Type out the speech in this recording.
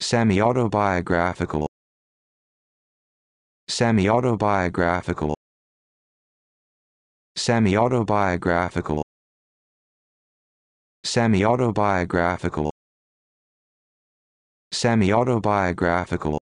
semi-autobiographical semi-autobiographical semi-autobiographical semi-autobiographical semi-autobiographical